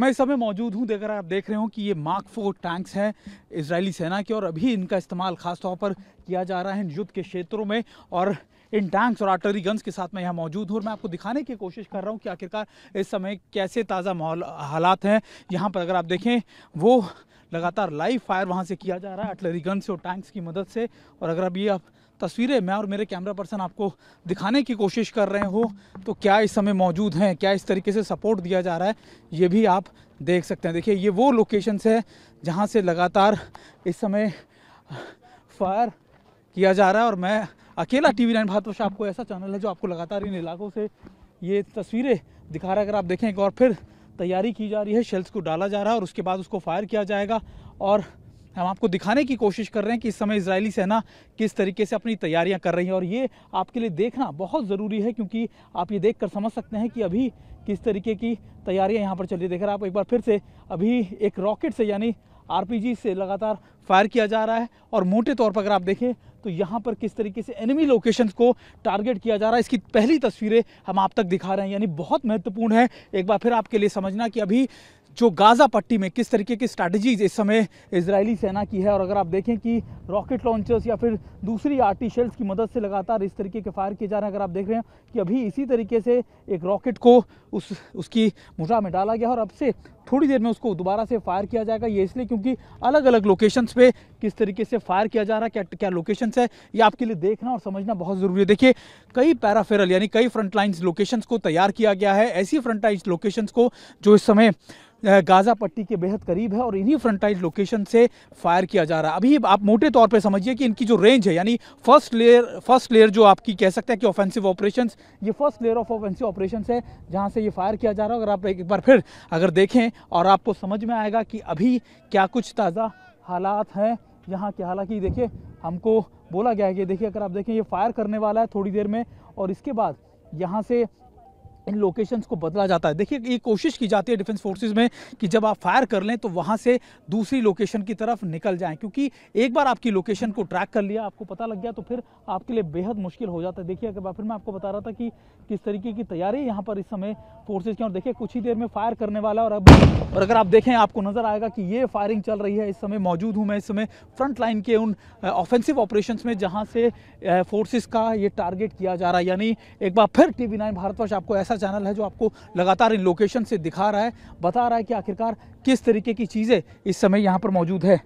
मैं इस समय मौजूद हूँ देखकर आप देख रहे हो कि ये मार्क फोर टैंक्स हैं इसराइली सेना के और अभी इनका इस्तेमाल खासतौर पर किया जा रहा है युद्ध के क्षेत्रों में और इन टैंक्स और आर्टरी गन्स के साथ मैं यहाँ मौजूद हूँ और मैं आपको दिखाने की कोशिश कर रहा हूँ कि आखिरकार इस समय कैसे ताज़ा माहौल हालात हैं यहाँ पर अगर आप देखें वो लगातार लाइव फायर वहाँ से किया जा रहा है अटलरी गन्स और टैंक्स की मदद से और अगर अब ये आप तस्वीरें मैं और मेरे कैमरा पर्सन आपको दिखाने की कोशिश कर रहे हो तो क्या इस समय मौजूद हैं क्या इस तरीके से सपोर्ट दिया जा रहा है ये भी आप देख सकते हैं देखिए ये वो लोकेशंस है जहाँ से लगातार इस समय फायर किया जा रहा है और मैं अकेला टी वी नाइन भारतवर्ष आपको ऐसा चैनल है जो आपको लगातार इन इलाकों से ये तस्वीरें दिखा रहा है अगर आप देखें एक और फिर तैयारी की जा रही है शेल्स को डाला जा रहा है और उसके बाद उसको फायर किया जाएगा और हम आपको दिखाने की कोशिश कर रहे हैं कि इस समय इसराइली सेना किस तरीके से अपनी तैयारियां कर रही है और ये आपके लिए देखना बहुत ज़रूरी है क्योंकि आप ये देख कर समझ सकते हैं कि अभी किस तरीके की तैयारियां यहाँ पर चल रही है देख रहे आप एक बार फिर से अभी एक रॉकेट से यानी आरपीजी से लगातार फायर किया जा रहा है और मोटे तौर पर अगर आप देखें तो यहाँ पर किस तरीके से एनिमी लोकेशंस को टारगेट किया जा रहा है इसकी पहली तस्वीरें हम आप तक दिखा रहे हैं यानी बहुत महत्वपूर्ण है एक बार फिर आपके लिए समझना कि अभी जो गाज़ा पट्टी में किस तरीके की स्ट्रैटेजीज इस समय इसराइली सेना की है और अगर आप देखें कि रॉकेट लॉन्चर्स या फिर दूसरी आर्टिशल्स की मदद से लगातार इस तरीके के फायर किए जा रहे हैं अगर आप देख रहे हैं कि अभी इसी तरीके से एक रॉकेट को उस उसकी मुठा में डाला गया और अब से थोड़ी देर में उसको दोबारा से फायर किया जाएगा ये इसलिए क्योंकि अलग अलग लोकेशंस पे किस तरीके से फायर किया जा रहा है क्या क्या लोकेशंस है ये आपके लिए देखना और समझना बहुत ज़रूरी है देखिए कई पैराफेरल यानी कई फ्रंटलाइंस लोकेशंस को तैयार किया गया है ऐसी फ्रंटलाइंस लोकेशंस को जो इस समय गाज़ा पट्टी के बेहद करीब है और इन्हीं फ्रंटाइज लोकेशन से फायर किया जा रहा है अभी आप मोटे तौर पे समझिए कि इनकी जो रेंज है यानी फर्स्ट लेयर फर्स्ट लेयर जो आपकी कह सकते हैं कि ऑफेंसिव ऑपरेशन ये first layer of offensive operation है जहाँ से ये फायर किया जा रहा है अगर आप एक बार फिर अगर देखें और आपको समझ में आएगा कि अभी क्या कुछ ताज़ा हालात हैं यहाँ के हालांकि देखिए हमको बोला गया है कि देखिए अगर आप देखें ये फायर करने वाला है थोड़ी देर में और इसके बाद यहाँ से इन लोकेशंस को बदला जाता है देखिए ये कोशिश की जाती है डिफेंस फोर्सेस में कि जब आप फायर कर लें तो वहाँ से दूसरी लोकेशन की तरफ निकल जाएं क्योंकि एक बार आपकी लोकेशन को ट्रैक कर लिया आपको पता लग गया तो फिर आपके लिए बेहद मुश्किल हो जाता है देखिए अगर फिर मैं आपको बता रहा था कि किस तरीके की तैयारी यहाँ पर इस समय फोर्सेज की और देखिए कुछ ही देर में फायर करने वाला और अब और अगर आप देखें आपको नज़र आएगा कि ये फायरिंग चल रही है इस समय मौजूद हूँ मैं इस समय फ्रंट लाइन के उन ऑफेंसिव ऑपरेशन में जहाँ से फोर्सेज का ये टारगेट किया जा रहा है यानी एक बार फिर टी वी भारतवर्ष आपको ऐसा ऐसा चैनल है जो आपको लगातार इन लोकेशन से दिखा रहा है बता रहा है कि आखिरकार किस तरीके की चीज़ें इस समय यहाँ पर मौजूद है